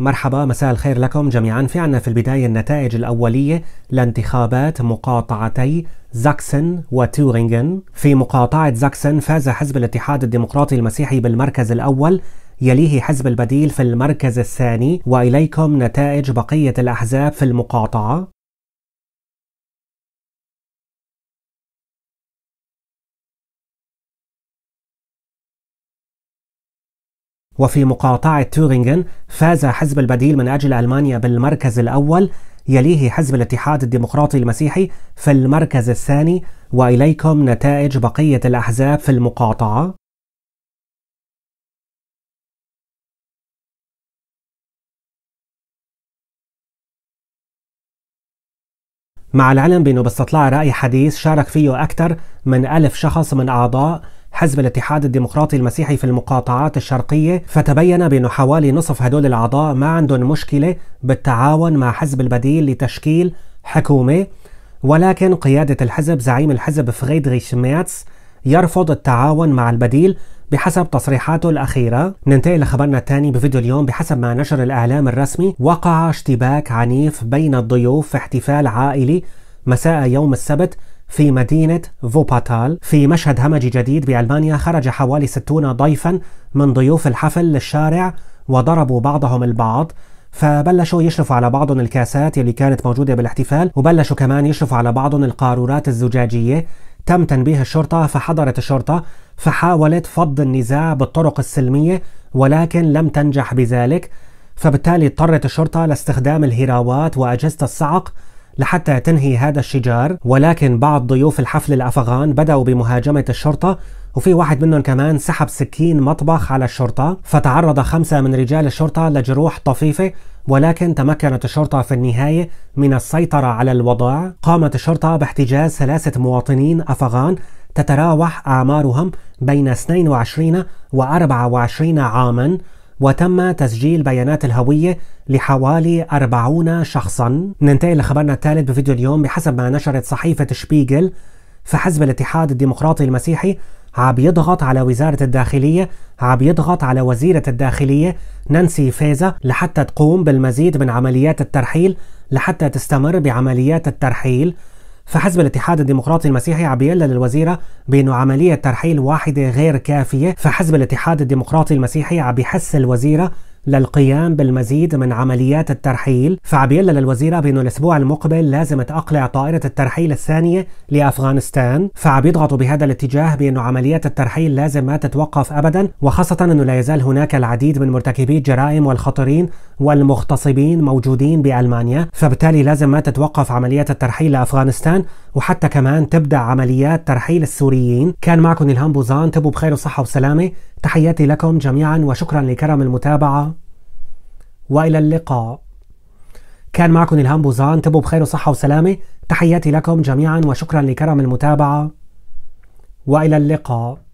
مرحبا مساء الخير لكم جميعا في عنا في البداية النتائج الأولية لانتخابات مقاطعتي زاكسن وتورينغن في مقاطعة زاكسن فاز حزب الاتحاد الديمقراطي المسيحي بالمركز الأول يليه حزب البديل في المركز الثاني وإليكم نتائج بقية الأحزاب في المقاطعة وفي مقاطعة تورينغن فاز حزب البديل من أجل ألمانيا بالمركز الأول يليه حزب الاتحاد الديمقراطي المسيحي في المركز الثاني وإليكم نتائج بقية الأحزاب في المقاطعة مع العلم بأنه باستطلاع رأي حديث شارك فيه أكثر من ألف شخص من أعضاء حزب الاتحاد الديمقراطي المسيحي في المقاطعات الشرقية فتبين بأن حوالي نصف هدول الأعضاء ما عندهم مشكلة بالتعاون مع حزب البديل لتشكيل حكومة ولكن قيادة الحزب زعيم الحزب فريدريش مياتس يرفض التعاون مع البديل بحسب تصريحاته الأخيرة ننتقل لخبرنا الثاني بفيديو اليوم بحسب ما نشر الإعلام الرسمي وقع اشتباك عنيف بين الضيوف في احتفال عائلي مساء يوم السبت في مدينة فوباتال في مشهد همجي جديد بألمانيا خرج حوالي 60 ضيفا من ضيوف الحفل للشارع وضربوا بعضهم البعض فبلشوا يشرفوا على بعضهم الكاسات اللي كانت موجودة بالاحتفال وبلشوا كمان يشرفوا على بعضهم القارورات الزجاجية تم تنبيه الشرطة فحضرت الشرطة فحاولت فض النزاع بالطرق السلمية ولكن لم تنجح بذلك فبالتالي اضطرت الشرطة لاستخدام الهراوات وأجهزة الصعق لحتى تنهي هذا الشجار ولكن بعض ضيوف الحفل الأفغان بدأوا بمهاجمة الشرطة وفي واحد منهم كمان سحب سكين مطبخ على الشرطة فتعرض خمسة من رجال الشرطة لجروح طفيفة ولكن تمكنت الشرطة في النهاية من السيطرة على الوضع قامت الشرطة باحتجاز ثلاثة مواطنين أفغان تتراوح أعمارهم بين 22 و 24 عاماً وتم تسجيل بيانات الهوية لحوالي 40 شخصا ننتقل لخبرنا الثالث بفيديو اليوم بحسب ما نشرت صحيفة شبيغل فحزب الاتحاد الديمقراطي المسيحي عم يضغط على وزارة الداخلية عم يضغط على وزيرة الداخلية نانسي فيزا لحتى تقوم بالمزيد من عمليات الترحيل لحتى تستمر بعمليات الترحيل فحزب الاتحاد الديمقراطي المسيحي بيقول للوزيرة بانه عملية ترحيل واحدة غير كافية فحزب الاتحاد الديمقراطي المسيحي عم بيحس الوزيرة للقيام بالمزيد من عمليات الترحيل فعبيلا للوزيرة بأنه الأسبوع المقبل لازم تأقلع طائرة الترحيل الثانية لأفغانستان فعم يضغطوا بهذا الاتجاه بأنه عمليات الترحيل لازم ما تتوقف أبدا وخاصة أنه لا يزال هناك العديد من مرتكبي الجرائم والخطرين والمغتصبين موجودين بألمانيا فبالتالي لازم ما تتوقف عمليات الترحيل لأفغانستان وحتى كمان تبدأ عمليات ترحيل السوريين كان معكم إلهام بوزان تبوا بخير وصحة وسلامة تحياتي لكم جميعا وشكرا لكرم المتابعة وإلى اللقاء كان معكم إلهام بوزان تبوا بخير وصحة وسلامة تحياتي لكم جميعا وشكرا لكرم المتابعة وإلى اللقاء